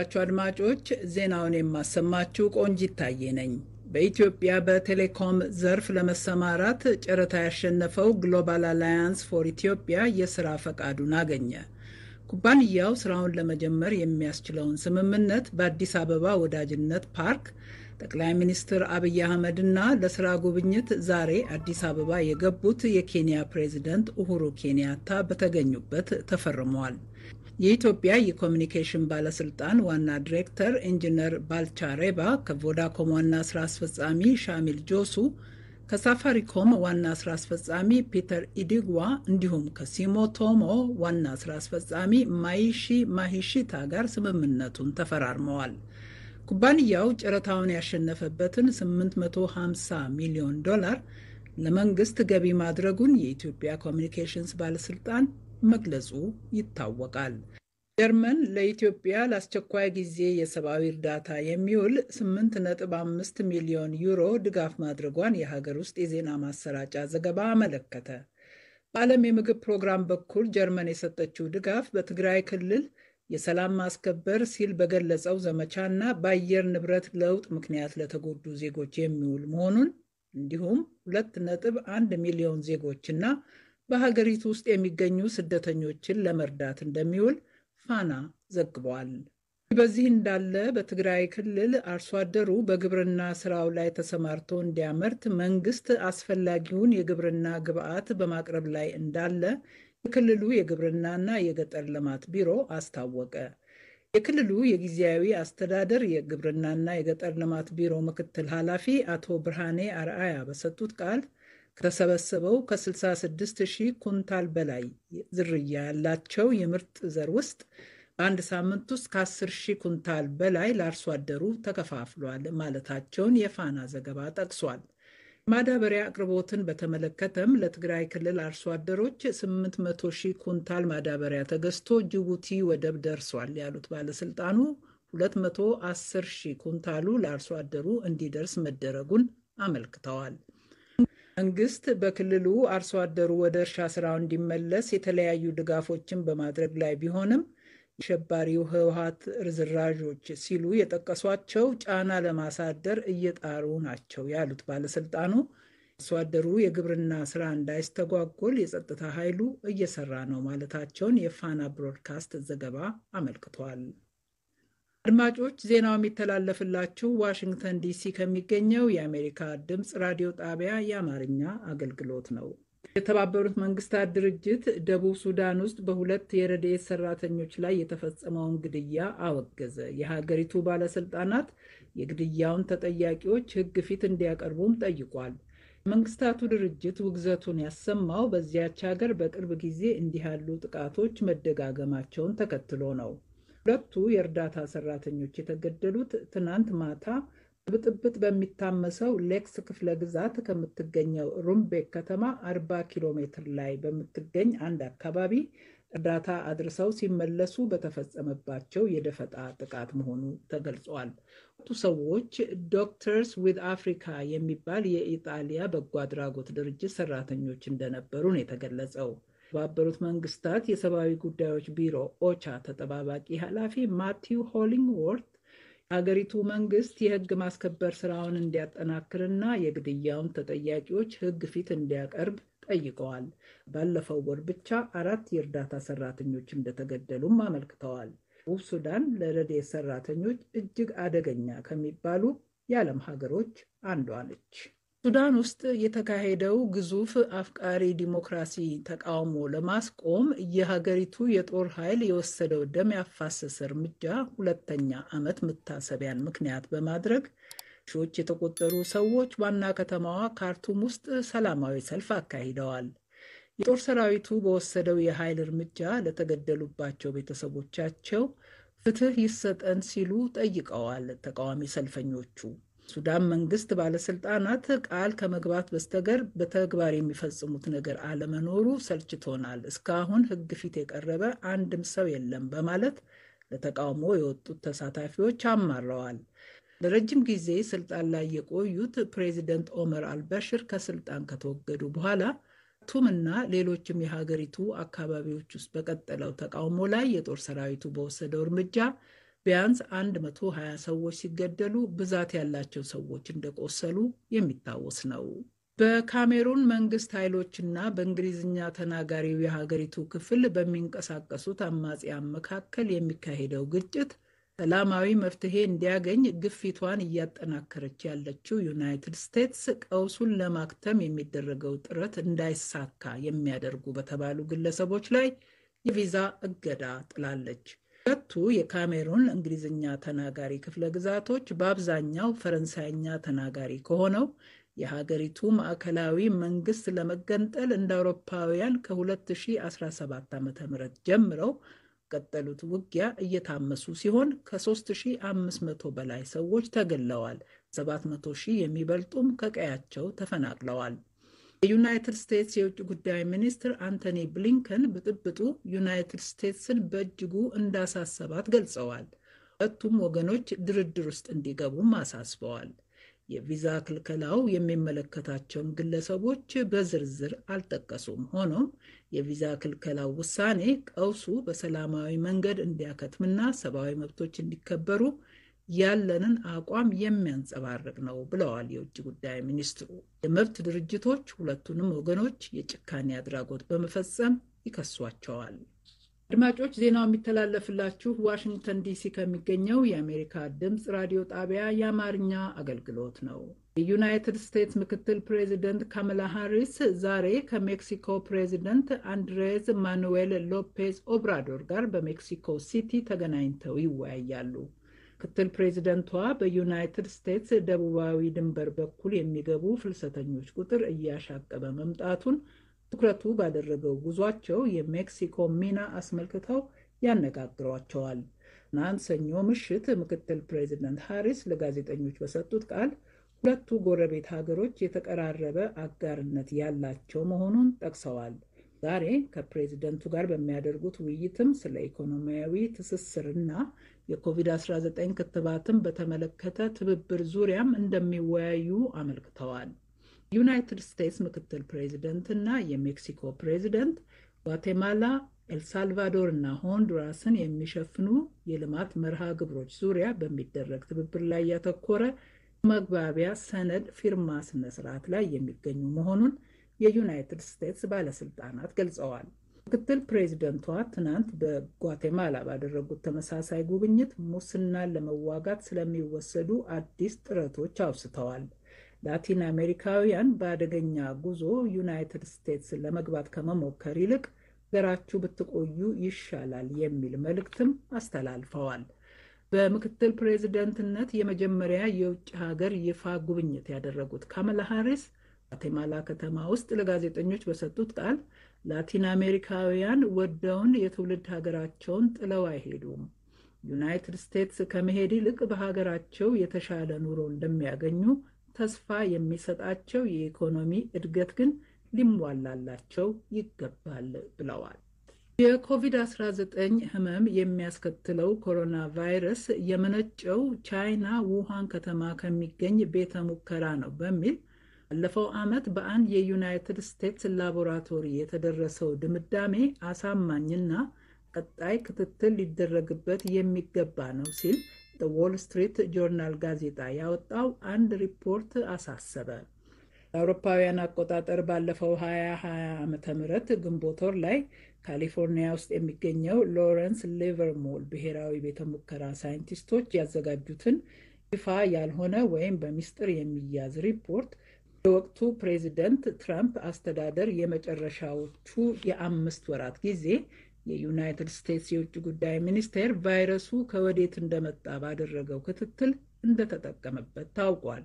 እንደምናመሻችሁ አድማጮች፣ ዜናውን የማሰማችሁ ቆንጅ ይታየ ነኝ። በኢትዮጵያ በቴሌኮም ዘርፍ ለመሰማራት ጨረታ ያሸነፈው ግሎባል አላያንስ ፎር ኢትዮጵያ የስራ ፈቃዱን አገኘ። ኩባንያው ስራውን ለመጀመር የሚያስችለውን ስምምነት በአዲስ አበባ ወዳጅነት ፓርክ ጠቅላይ ሚኒስትር አብይ አህመድና ለስራ ጉብኝት ዛሬ አዲስ አበባ የገቡት የኬንያ ፕሬዚደንት ኡሁሩ ኬንያታ በተገኙበት ተፈርሟል። የኢትዮጵያ የኮሚኒኬሽን ባለስልጣን ዋና ዲሬክተር ኢንጂነር ባልቻ ሬባ ከቮዳኮም ዋና ስራ አስፈጻሚ ሻሚል ጆሱ ከሳፋሪኮም ዋና ስራ አስፈጻሚ ፒተር ኢዲግዋ እንዲሁም ከሲሞቶሞ ዋና ስራ አስፈጻሚ ማይሺ ማሂሺታ ጋር ስምምነቱን ተፈራርመዋል። ኩባንያው ጨረታውን ያሸነፈበትን 850 ሚሊዮን ዶላር ለመንግስት ገቢ ማድረጉን የኢትዮጵያ ኮሚኒኬሽንስ ባለስልጣን መግለጹ ይታወቃል። ጀርመን ለኢትዮጵያ ለአስቸኳይ ጊዜ የሰብአዊ እርዳታ የሚውል 8.5 ሚሊዮን ዩሮ ድጋፍ ማድረጓን የሀገር ውስጥ የዜና ማሰራጫ ዘገባ አመለከተ። በዓለም የምግብ ፕሮግራም በኩል ጀርመን የሰጠችው ድጋፍ በትግራይ ክልል የሰላም ማስከበር ሲል በገለጸው ዘመቻና በአየር ንብረት ለውጥ ምክንያት ለተጎዱ ዜጎች የሚውል መሆኑን እንዲሁም 2.1 ሚሊዮን ዜጎችና በሀገሪቱ ውስጥ የሚገኙ ስደተኞችን ለመርዳት እንደሚውል ፋና ዘግቧል። በዚህ እንዳለ በትግራይ ክልል አርሶ አደሩ በግብርና ስራው ላይ ተሰማርቶ እንዲያመርት መንግስት አስፈላጊውን የግብርና ግብዓት በማቅረብ ላይ እንዳለ የክልሉ የግብርናና የገጠር ልማት ቢሮ አስታወቀ። የክልሉ የጊዜያዊ አስተዳደር የግብርናና የገጠር ልማት ቢሮ ምክትል ኃላፊ አቶ ብርሃኔ አርአያ በሰጡት ቃል ከተሰበሰበው ከ66 ሺህ ኩንታል በላይ ዝርያ ያላቸው የምርጥ ዘር ውስጥ በአንድ ሳምንት ውስጥ ከ10 ሺህ ኩንታል በላይ ለአርሶ አደሩ ተከፋፍሏል ማለታቸውን የፋና ዘገባ ጠቅሷል። ማዳበሪያ አቅርቦትን በተመለከተም ለትግራይ ክልል አርሶ አደሮች 800 ሺህ ኩንታል ማዳበሪያ ተገዝቶ ጅቡቲ ወደብ ደርሷል ያሉት ባለስልጣኑ 210 ሺህ ኩንታሉ ለአርሶ አደሩ እንዲደርስ መደረጉን አመልክተዋል። መንግስት በክልሉ አርሶ አደሩ ወደ እርሻ ስራው እንዲመለስ የተለያዩ ድጋፎችን በማድረግ ላይ ቢሆንም አሸባሪው ህወሀት ርዝራዦች ሲሉ የጠቀሷቸው ጫና ለማሳደር እየጣሩ ናቸው ያሉት ባለስልጣኑ አርሶ አደሩ የግብርና ስራ እንዳይስተጓጎል የጸጥታ ኃይሉ እየሰራ ነው ማለታቸውን የፋና ብሮድካስት ዘገባ አመልክቷል። አድማጮች ዜናው የሚተላለፍላችሁ ዋሽንግተን ዲሲ ከሚገኘው የአሜሪካ ድምፅ ራዲዮ ጣቢያ የአማርኛ አገልግሎት ነው። የተባበሩት መንግስታት ድርጅት ደቡብ ሱዳን ውስጥ በሁለት የረድኤት ሰራተኞች ላይ የተፈጸመውን ግድያ አወገዘ። የሀገሪቱ ባለስልጣናት የግድያውን ተጠያቂዎች ሕግ ፊት እንዲያቀርቡም ጠይቋል። የመንግስታቱ ድርጅት ውግዘቱን ያሰማው በዚያች ሀገር በቅርብ ጊዜ እንዲህ ያሉ ጥቃቶች መደጋገማቸውን ተከትሎ ነው። ሁለቱ የእርዳታ ሰራተኞች የተገደሉት ትናንት ማታ ብጥብጥ በሚታመሰው ሌክስ ክፍለ ግዛት ከምትገኘው ሩምቤክ ከተማ 40 ኪሎ ሜትር ላይ በምትገኝ አንድ አካባቢ እርዳታ አድርሰው ሲመለሱ በተፈጸመባቸው የደፈጣ ጥቃት መሆኑ ተገልጿል። ሁለቱ ሰዎች ዶክተርስ ዊዝ አፍሪካ የሚባል የኢጣሊያ በጎ አድራጎት ድርጅት ሰራተኞች እንደነበሩ ነው የተገለጸው። የተባበሩት መንግስታት የሰብአዊ ጉዳዮች ቢሮ ኦቻ ተጠባባቂ ኃላፊ ማቲው ሆሊንግዎርት አገሪቱ መንግስት የህግ ማስከበር ስራውን እንዲያጠናክርና የግድያውን ተጠያቂዎች ህግ ፊት እንዲያቀርብ ጠይቀዋል። ባለፈው ወር ብቻ አራት የእርዳታ ሰራተኞች እንደተገደሉም አመልክተዋል። ደቡብ ሱዳን ለረድኤት ሰራተኞች እጅግ አደገኛ ከሚባሉ የዓለም ሀገሮች አንዷ ነች። ሱዳን ውስጥ የተካሄደው ግዙፍ አፍቃሪ ዲሞክራሲ ተቃውሞ ለማስቆም የሀገሪቱ የጦር ኃይል የወሰደው ደም ያፋሰሰ እርምጃ ሁለተኛ ዓመት መታሰቢያን ምክንያት በማድረግ ሺዎች የተቆጠሩ ሰዎች ዋና ከተማዋ ካርቱም ውስጥ ሰላማዊ ሰልፍ አካሂደዋል። የጦር ሰራዊቱ በወሰደው የኃይል እርምጃ ለተገደሉባቸው ቤተሰቦቻቸው ፍትህ ይሰጠን ሲሉ ጠይቀዋል ተቃዋሚ ሰልፈኞቹ። ሱዳን መንግስት ባለስልጣናት ቃል ከመግባት በስተገር በተግባር የሚፈጽሙት ነገር አለመኖሩ ሰልችቶናል፣ እስካሁን ህግ ፊት የቀረበ አንድም ሰው የለም በማለት ለተቃውሞ የወጡት ተሳታፊዎች አማረዋል። ለረጅም ጊዜ ስልጣን ላይ የቆዩት ፕሬዚደንት ኦመር አልበሽር ከስልጣን ከተወገዱ በኋላ ቱም ሌሎችም የሀገሪቱ አካባቢዎች ውስጥ በቀጠለው ተቃውሞ ላይ የጦር ሰራዊቱ በወሰደው እርምጃ ቢያንስ 120 ሰዎች ሲገደሉ ብዛት ያላቸው ሰዎች እንደቆሰሉ የሚታወስ ነው። በካሜሩን መንግስት ኃይሎችና በእንግሊዝኛ ተናጋሪው የሀገሪቱ ክፍል በሚንቀሳቀሱት አማጽያን መካከል የሚካሄደው ግጭት ሰላማዊ መፍትሄ እንዲያገኝ ግፊቷን እያጠናከረች ያለችው ዩናይትድ ስቴትስ ቀውሱን ለማክተም የሚደረገው ጥረት እንዳይሳካ የሚያደርጉ በተባሉ ግለሰቦች ላይ የቪዛ እገዳ ጥላለች። ሁለቱ የካሜሩን እንግሊዝኛ ተናጋሪ ክፍለ ግዛቶች በአብዛኛው ፈረንሳይኛ ተናጋሪ ከሆነው የሀገሪቱ ማዕከላዊ መንግስት ለመገንጠል እንደ አውሮፓውያን ከ2017 ዓ ም ጀምረው ቀጠሉት ውጊያ እየታመሱ ሲሆን ከ3500 በላይ ሰዎች ተገለዋል። 700 ሺህ የሚበልጡም ከቀያቸው ተፈናቅለዋል። የዩናይትድ ስቴትስ የውጭ ጉዳይ ሚኒስትር አንቶኒ ብሊንከን ብጥብጡ ዩናይትድ ስቴትስን በእጅጉ እንዳሳሰባት ገልጸዋል። ሁለቱም ወገኖች ድርድር ውስጥ እንዲገቡም አሳስበዋል። የቪዛ ክልከላው የሚመለከታቸውን ግለሰቦች በዝርዝር አልጠቀሱም። ሆኖም የቪዛ ክልከላው ውሳኔ ቀውሱ በሰላማዊ መንገድ እንዲያከትምና ሰብአዊ መብቶች እንዲከበሩ ያለንን አቋም የሚያንጸባርቅ ነው ብለዋል የውጭ ጉዳይ ሚኒስትሩ። የመብት ድርጅቶች ሁለቱንም ወገኖች የጭካኔ አድራጎት በመፈጸም ይከሷቸዋል። አድማጮች፣ ዜናው የሚተላለፍላችሁ ዋሽንግተን ዲሲ ከሚገኘው የአሜሪካ ድምፅ ራዲዮ ጣቢያ የአማርኛ አገልግሎት ነው። የዩናይትድ ስቴትስ ምክትል ፕሬዚደንት ካመላ ሃሪስ ዛሬ ከሜክሲኮ ፕሬዚደንት አንድሬዝ ማኑዌል ሎፔዝ ኦብራዶር ጋር በሜክሲኮ ሲቲ ተገናኝተው ይወያያሉ። ምክትል ፕሬዚደንቷ በዩናይትድ ስቴትስ ደቡባዊ ድንበር በኩል የሚገቡ ፍልሰተኞች ቁጥር እያሻቀበ መምጣቱን ትኩረቱ ባደረገው ጉዟቸው የሜክሲኮ ሚና አስመልክተው ያነጋግሯቸዋል። ትናንት ሰኞ ምሽት ምክትል ፕሬዚደንት ሃሪስ ለጋዜጠኞች በሰጡት ቃል ሁለቱ ጎረቤት ሀገሮች የተቀራረበ አጋርነት ያላቸው መሆኑን ጠቅሰዋል። ዛሬ ከፕሬዚደንቱ ጋር በሚያደርጉት ውይይትም ስለ ኢኮኖሚያዊ ትስስርና የኮቪድ-19 ክትባትን በተመለከተ ትብብር ዙሪያም እንደሚወያዩ አመልክተዋል። ዩናይትድ ስቴትስ ምክትል ፕሬዚደንት እና የሜክሲኮ ፕሬዚደንት ጓቴማላ፣ ኤልሳልቫዶር እና ሆንዱራስን የሚሸፍኑ የልማት መርሃ ግብሮች ዙሪያ በሚደረግ ትብብር ላይ ያተኮረ መግባቢያ ሰነድ ፊርማ ስነስርዓት ላይ የሚገኙ መሆኑን የዩናይትድ ስቴትስ ባለስልጣናት ገልጸዋል። ምክትል ፕሬዚደንቷ ትናንት በጓቴማላ ባደረጉት ተመሳሳይ ጉብኝት ሙስናን ለመዋጋት ስለሚወሰዱ አዲስ ጥረቶች አውስተዋል። ላቲን አሜሪካውያን በአደገኛ ጉዞ ዩናይትድ ስቴትስ ለመግባት ከመሞከር ይልቅ ዘራችሁ ብትቆዩ ይሻላል የሚል መልእክትም አስተላልፈዋል። በምክትል ፕሬዚደንትነት የመጀመሪያ የውጭ ሀገር ይፋ ጉብኝት ያደረጉት ካመላ ሃሪስ ጓቴማላ ከተማ ውስጥ ለጋዜጠኞች በሰጡት ቃል ላቲን አሜሪካውያን ወደውን የትውልድ ሀገራቸውን ጥለው አይሄዱም። ዩናይትድ ስቴትስ ከመሄድ ይልቅ በሀገራቸው የተሻለ ኑሮ እንደሚያገኙ ተስፋ የሚሰጣቸው የኢኮኖሚ እድገት ግን ሊሟላላቸው ይገባል ብለዋል። የኮቪድ-19 ህመም የሚያስከትለው ኮሮና ቫይረስ የመነጨው ቻይና ውሃን ከተማ ከሚገኝ ቤተ ሙከራ ነው በሚል ባለፈው ዓመት በአንድ የዩናይትድ ስቴትስ ላቦራቶሪ የተደረሰው ድምዳሜ አሳማኝና ቀጣይ ክትትል ሊደረግበት የሚገባ ነው ሲል ዋል ስትሪት ጆርናል ጋዜጣ ያወጣው አንድ ሪፖርት አሳሰበ። አውሮፓውያን አቆጣጠር ባለፈው 2020 ዓመተ ምህረት ግንቦት ወር ላይ ካሊፎርኒያ ውስጥ የሚገኘው ሎረንስ ሊቨርሞል ብሔራዊ ቤተ ሙከራ ሳይንቲስቶች ያዘጋጁትን ይፋ ያልሆነ ወይም በሚስጥር የሚያዝ ሪፖርት የወቅቱ ፕሬዚደንት ትራምፕ አስተዳደር የመጨረሻዎቹ የአምስት ወራት ጊዜ የዩናይትድ ስቴትስ የውጭ ጉዳይ ሚኒስቴር ቫይረሱ ከወዴት እንደመጣ ባደረገው ክትትል እንደተጠቀመበት ታውቋል።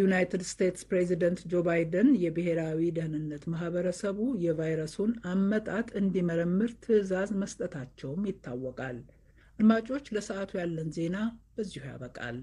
ዩናይትድ ስቴትስ ፕሬዚደንት ጆ ባይደን የብሔራዊ ደህንነት ማህበረሰቡ የቫይረሱን አመጣጥ እንዲመረምር ትዕዛዝ መስጠታቸውም ይታወቃል። አድማጮች፣ ለሰዓቱ ያለን ዜና በዚሁ ያበቃል።